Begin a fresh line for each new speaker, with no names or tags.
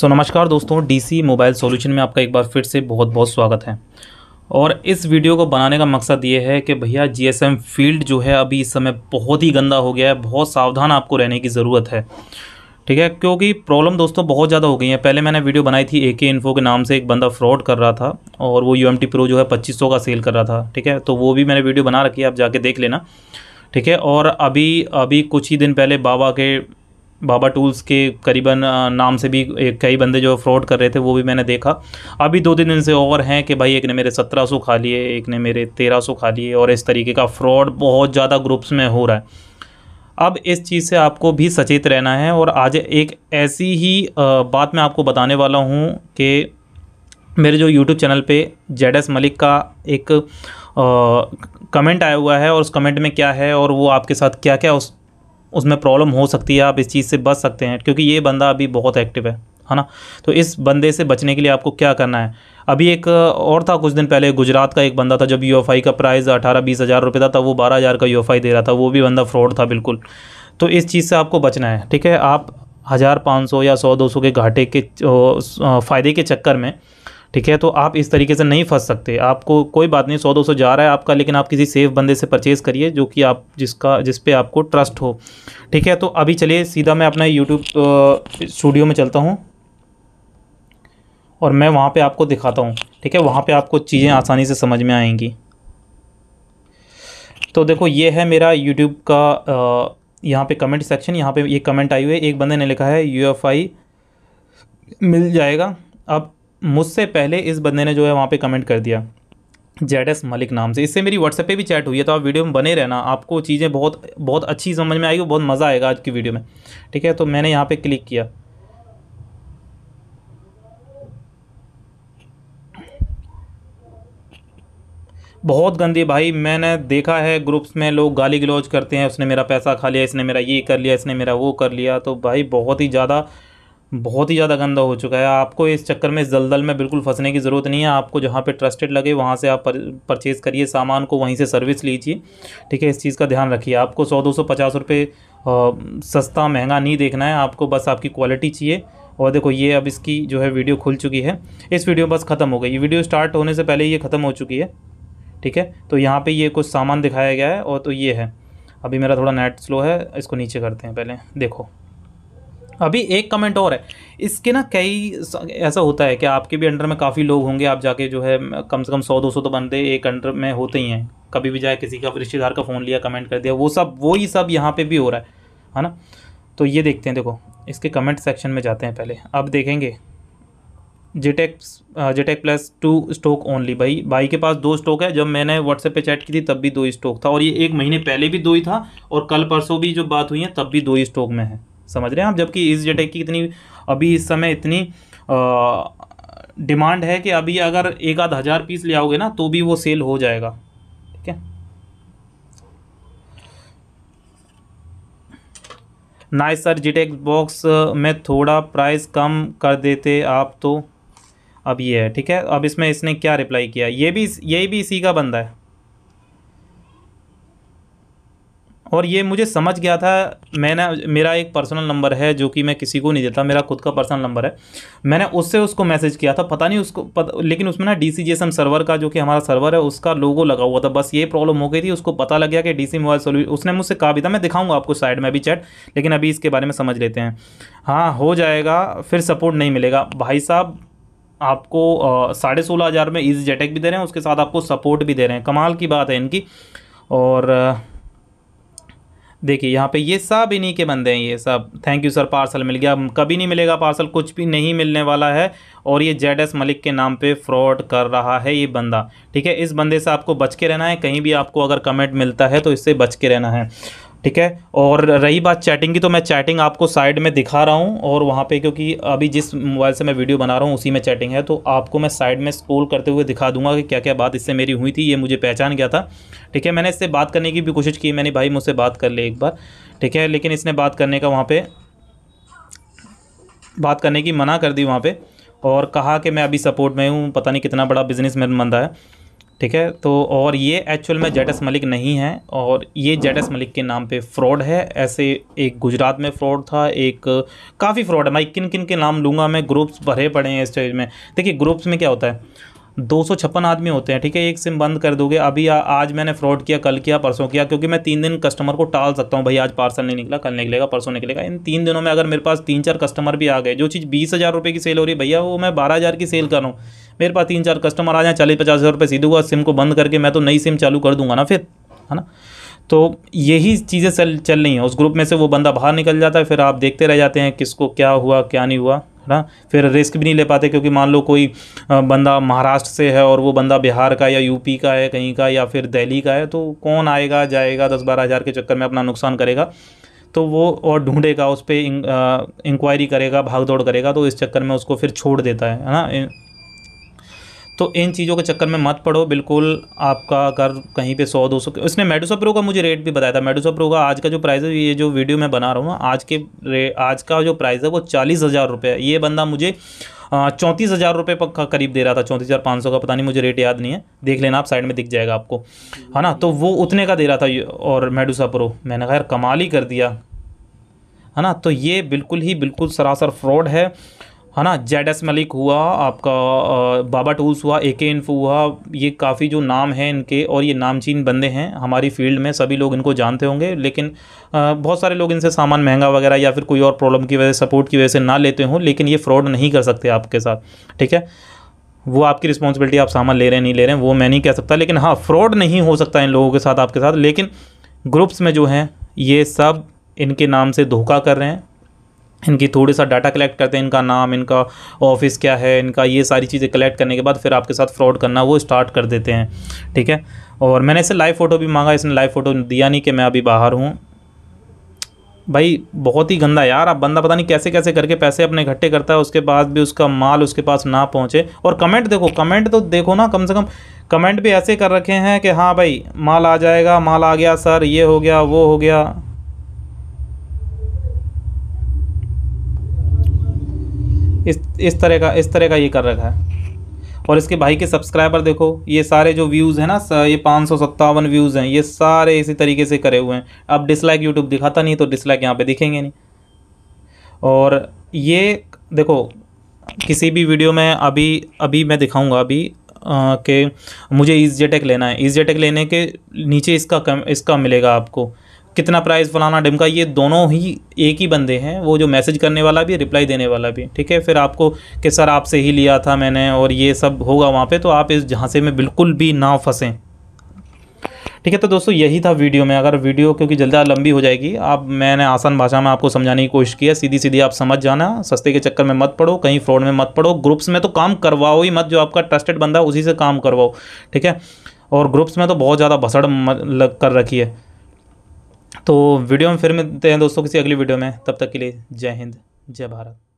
सो so, नमस्कार दोस्तों DC mobile solution में आपका एक बार फिर से बहुत बहुत स्वागत है और इस वीडियो को बनाने का मकसद ये है कि भैया जीएसएम फील्ड जो है अभी इस समय बहुत ही गंदा हो गया है बहुत सावधान आपको रहने की ज़रूरत है ठीक है क्योंकि प्रॉब्लम दोस्तों बहुत ज़्यादा हो गई है पहले मैंने वीडियो बनाई थी ए के इन्फो के नाम से एक बंदा फ्रॉड कर रहा था और वो यू एम टी प्रो जो है पच्चीस सौ का सेल कर रहा था ठीक है तो वो भी मैंने वीडियो बना रखी है आप जाके देख लेना ठीक है और अभी अभी कुछ ही दिन पहले बाबा के बाबा टूल्स के करीबन नाम से भी कई बंदे जो फ्रॉड कर रहे थे वो भी मैंने देखा अभी दो तीन दिन से और हैं कि भाई एक ने मेरे सत्रह सौ खा लिए एक ने मेरे तेरह सौ खा लिए और इस तरीके का फ्रॉड बहुत ज़्यादा ग्रुप्स में हो रहा है अब इस चीज़ से आपको भी सचेत रहना है और आज एक ऐसी ही बात मैं आपको बताने वाला हूँ कि मेरे जो यूट्यूब चैनल पे जेड एस मलिक का एक आ, कमेंट आया हुआ है और उस कमेंट में क्या है और वो आपके साथ क्या क्या उस उसमें प्रॉब्लम हो सकती है आप इस चीज़ से बच सकते हैं क्योंकि ये बंदा अभी बहुत एक्टिव है है ना तो इस बंदे से बचने के लिए आपको क्या करना है अभी एक और था कुछ दिन पहले गुजरात का एक बंदा था जब यू का प्राइस अठारह बीस हज़ार रुपये था वो बारह हज़ार का यू दे रहा था वो भी बंदा फ्रॉड था बिल्कुल तो इस चीज़ से आपको बचना है ठीक है आप हज़ार पाँच सौ या सौ दो सौ के घाटे के फ़ायदे के चक्कर में ठीक है तो आप इस तरीके से नहीं फंस सकते आपको कोई बात नहीं सौ दो सौ जा रहा है आपका लेकिन आप किसी सेफ बंदे से परचेज़ करिए जो कि आप जिसका जिस पे आपको ट्रस्ट हो ठीक है तो अभी चलिए सीधा मैं अपना यूट्यूब स्टूडियो में चलता हूँ और मैं वहाँ पर आपको दिखाता हूँ ठीक है वहाँ पर आपको चीज़ें आसानी से समझ में आएंगी तो देखो ये है मेरा यूट्यूब का यहाँ पे कमेंट सेक्शन यहाँ पे ये कमेंट आई हुई है एक बंदे ने लिखा है यू मिल जाएगा अब मुझसे पहले इस बंदे ने जो है वहाँ पे कमेंट कर दिया जेड एस मलिक नाम से इससे मेरी व्हाट्सएप पे भी चैट हुई है तो आप वीडियो में बने रहना आपको चीज़ें बहुत बहुत अच्छी समझ में आएगी बहुत मज़ा आएगा आज की वीडियो में ठीक है तो मैंने यहाँ पे क्लिक किया बहुत गंदी भाई मैंने देखा है ग्रुप्स में लोग गाली गलौज करते हैं उसने मेरा पैसा खा लिया इसने मेरा ये कर लिया इसने मेरा वो कर लिया तो भाई बहुत ही ज़्यादा बहुत ही ज़्यादा गंदा हो चुका है आपको इस चक्कर में इस दलदल में बिल्कुल फंसने की ज़रूरत नहीं है आपको जहाँ पे ट्रस्टेड लगे वहाँ से आप परचेज़ करिए सामान को वहीं से सर्विस लीजिए ठीक है इस चीज़ का ध्यान रखिए आपको सौ दो सौ पचास रुपये सस्ता महंगा नहीं देखना है आपको बस आपकी क्वालिटी चाहिए और देखो ये अब इसकी जो है वीडियो खुल चुकी है इस वीडियो बस ख़त्म हो गई ये वीडियो स्टार्ट होने से पहले ये ख़त्म हो चुकी है ठीक है तो यहाँ पर ये कुछ सामान दिखाया गया है और तो ये है अभी मेरा थोड़ा नेट स्लो है इसको नीचे करते हैं पहले देखो अभी एक कमेंट और है इसके ना कई ऐसा होता है कि आपके भी अंडर में काफ़ी लोग होंगे आप जाके जो है कम से कम सौ दो सौ तो बंदे एक अंडर में होते ही हैं कभी भी जाए किसी का रिश्तेदार का फ़ोन लिया कमेंट कर दिया वो सब वो ही सब यहाँ पर भी हो रहा है है ना तो ये देखते हैं देखो इसके कमेंट सेक्शन में जाते हैं पहले अब देखेंगे जेटेक जेटेक प्लस टू स्टॉक ओनली भाई भाई के पास दो स्टॉक है जब मैंने व्हाट्सएप पे चैट की थी तब भी दो ही स्टॉक था और ये एक महीने पहले भी दो ही था और कल परसों भी जो बात हुई है तब भी दो ही स्टॉक में है समझ रहे हैं आप जबकि इस जेट की इतनी अभी इस समय इतनी डिमांड है कि अभी अगर एक आध हज़ार पीस ले आओगे ना तो भी वो सेल हो जाएगा ठीक है नाइस सर जीटेक बॉक्स में थोड़ा प्राइस कम कर देते आप तो अब ये है ठीक है अब इसमें इसने क्या रिप्लाई किया ये भी ये भी इसी का बंदा है और ये मुझे समझ गया था मैंने मेरा एक पर्सनल नंबर है जो कि मैं किसी को नहीं देता मेरा खुद का पर्सनल नंबर है मैंने उससे उसको मैसेज किया था पता नहीं उसको पता, लेकिन उसमें ना डी सर्वर का जो कि हमारा सर्वर है उसका लोगो लगा हुआ था बस ये प्रॉब्लम हो गई थी उसको पता लग गया कि डी मोबाइल सोल्यूशन उसने मुझसे कहा भी था मैं दिखाऊंगा आपको साइड में भी चैट लेकिन अभी इसके बारे में समझ लेते हैं हाँ हो जाएगा फिर सपोर्ट नहीं मिलेगा भाई साहब आपको साढ़े सोलह हज़ार में इजी जेटेक भी दे रहे हैं उसके साथ आपको सपोर्ट भी दे रहे हैं कमाल की बात है इनकी और देखिए यहाँ पे ये सब इन्हीं के बंदे हैं ये सब थैंक यू सर पार्सल मिल गया कभी नहीं मिलेगा पार्सल कुछ भी नहीं मिलने वाला है और ये जेड एस मलिक के नाम पे फ्रॉड कर रहा है ये बंदा ठीक है इस बंदे से आपको बच के रहना है कहीं भी आपको अगर कमेंट मिलता है तो इससे बच के रहना है ठीक है और रही बात चैटिंग की तो मैं चैटिंग आपको साइड में दिखा रहा हूँ और वहाँ पे क्योंकि अभी जिस मोबाइल से मैं वीडियो बना रहा हूँ उसी में चैटिंग है तो आपको मैं साइड में स्क्रोल करते हुए दिखा दूंगा कि क्या क्या बात इससे मेरी हुई थी ये मुझे पहचान गया था ठीक है मैंने इससे बात करने की भी कोशिश की मैंने भाई मुझसे बात कर ली एक बार ठीक है लेकिन इसने बात करने का वहाँ पर बात करने की मना कर दी वहाँ पर और कहा कि मैं अभी सपोर्ट में हूँ पता नहीं कितना बड़ा बिजनेस मैन है ठीक है तो और ये एक्चुअल में जेड मलिक नहीं है और ये जेड मलिक के नाम पे फ्रॉड है ऐसे एक गुजरात में फ्रॉड था एक काफ़ी फ्रॉड है मैं किन किन के नाम लूँगा मैं ग्रुप्स भरे पड़े हैं इस चीज़ में देखिए ग्रुप्स में क्या होता है दो आदमी होते हैं ठीक है एक सिम बंद कर दोगे अभी आ, आज मैंने फ्रॉड किया कल किया परसों किया क्योंकि मैं तीन दिन कस्टमर को टाल सकता हूँ भाई आज पार्सल नहीं निकला कल निकलेगा परसों निकलेगा इन तीन दिनों में अगर मेरे पास तीन चार कस्टमर भी आ गए जो चीज़ बीस हज़ार रुपये की सेल हो रही है भैया वो मैं बारह हज़ार की सेल कर रहा हूँ मेरे पास तीन चार कस्टमर आ जाए चालीस पचास हज़ार रुपये सीधे हुआ सिम को बंद करके मैं तो नई सिम चालू कर दूंगा ना फिर है ना तो यही चीज़ें चल रही हैं उस ग्रुप में से वो बंदा बाहर निकल जाता है फिर आप देखते रह जाते हैं किसको क्या हुआ क्या नहीं हुआ है ना फिर रिस्क भी नहीं ले पाते क्योंकि मान लो कोई बंदा महाराष्ट्र से है और वो बंदा बिहार का या यूपी का है कहीं का या फिर दिल्ली का है तो कौन आएगा जाएगा दस बारह हज़ार के चक्कर में अपना नुकसान करेगा तो वो और ढूंढेगा उस पर इंक्वायरी करेगा भाग दौड़ करेगा तो इस चक्कर में उसको फिर छोड़ देता है है ना तो इन चीज़ों के चक्कर में मत पड़ो बिल्कुल आपका अगर कहीं पे सौ दो सौ इसने मेडोसा प्रो का मुझे रेट भी बताया था मेडोसा प्रो का आज का जो प्राइस है ये जो वीडियो मैं बना रहा हूँ आज के रे आज का जो प्राइस है वो चालीस हज़ार रुपये ये बंदा मुझे चौंतीस हज़ार रुपये का करीब दे रहा था चौंतीस हज़ार पाँच सौ का पता नहीं मुझे रेट याद नहीं है देख लेना आप साइड में दिख जाएगा आपको है ना तो वो उतने का दे रहा था और मेडोसा प्रो मैंने कहा यार कमाल ही कर दिया है ना तो ये बिल्कुल ही बिल्कुल सरासर फ्रॉड है है ना जेड एस मलिक हुआ आपका बाबा टूल्स हुआ ए के इन्फो हुआ ये काफ़ी जो नाम हैं इनके और ये नामचीन बंदे हैं हमारी फील्ड में सभी लोग इनको जानते होंगे लेकिन बहुत सारे लोग इनसे सामान महंगा वगैरह या फिर कोई और प्रॉब्लम की वजह सपोर्ट की वजह से ना लेते हों लेकिन ये फ्रॉड नहीं कर सकते आपके साथ ठीक है वो आपकी रिस्पॉन्सिबिलिटी आप सामान ले रहे हैं नहीं ले रहे हैं वो मैं नहीं कह सकता लेकिन हाँ फ्रॉड नहीं हो सकता इन लोगों के साथ आपके साथ लेकिन ग्रुप्स में जो हैं ये सब इनके नाम से धोखा कर रहे हैं इनकी थोड़ी सा डाटा कलेक्ट करते हैं इनका नाम इनका ऑफिस क्या है इनका ये सारी चीज़ें कलेक्ट करने के बाद फिर आपके साथ फ्रॉड करना वो स्टार्ट कर देते हैं ठीक है और मैंने इसे लाइव फ़ोटो भी मांगा इसने लाइव फ़ोटो दिया नहीं कि मैं अभी बाहर हूँ भाई बहुत ही गंदा यार आप बंदा पता नहीं कैसे कैसे करके पैसे अपने इकट्ठे करता है उसके बाद भी उसका माल उसके पास ना पहुँचे और कमेंट देखो कमेंट तो देखो ना कम से कम कमेंट भी ऐसे कर रखे हैं कि हाँ भाई माल आ जाएगा माल आ गया सर ये हो गया वो हो गया इस इस तरह का इस तरह का ये कर रखा है और इसके भाई के सब्सक्राइबर देखो ये सारे जो व्यूज़ हैं ना ये पाँच सौ सत्तावन व्यूज़ हैं ये सारे इसी तरीके से करे हुए हैं अब डिसलाइक यूट्यूब दिखाता नहीं तो डिसलाइक यहाँ पर दिखेंगे नहीं और ये देखो किसी भी वीडियो में अभी अभी मैं दिखाऊंगा अभी कि मुझे ईज e जेटेक लेना है ईज e जेटेक लेने के नीचे इसका कम इसका मिलेगा आपको कितना प्राइस फलाना डिमका ये दोनों ही एक ही बंदे हैं वो जो मैसेज करने वाला भी रिप्लाई देने वाला भी ठीक है फिर आपको कि सर आपसे ही लिया था मैंने और ये सब होगा वहाँ पे तो आप इस झांसे में बिल्कुल भी ना फंसें ठीक है तो दोस्तों यही था वीडियो में अगर वीडियो क्योंकि जल्दा लंबी हो जाएगी आप मैंने आसान भाषा में आपको समझाने की कोशिश की है सीधी सीधी आप समझ जाना सस्ते के चक्कर में मत पड़ो कहीं फ्रॉड में मत पड़ो ग्रुप्स में तो काम करवाओ ही मत जो आपका ट्रस्टेड बंदा उसी से काम करवाओ ठीक है और ग्रुप्स में तो बहुत ज़्यादा भसड़ लग कर रखी है तो वीडियो में फिर मिलते हैं दोस्तों किसी अगली वीडियो में तब तक के लिए जय हिंद जय भारत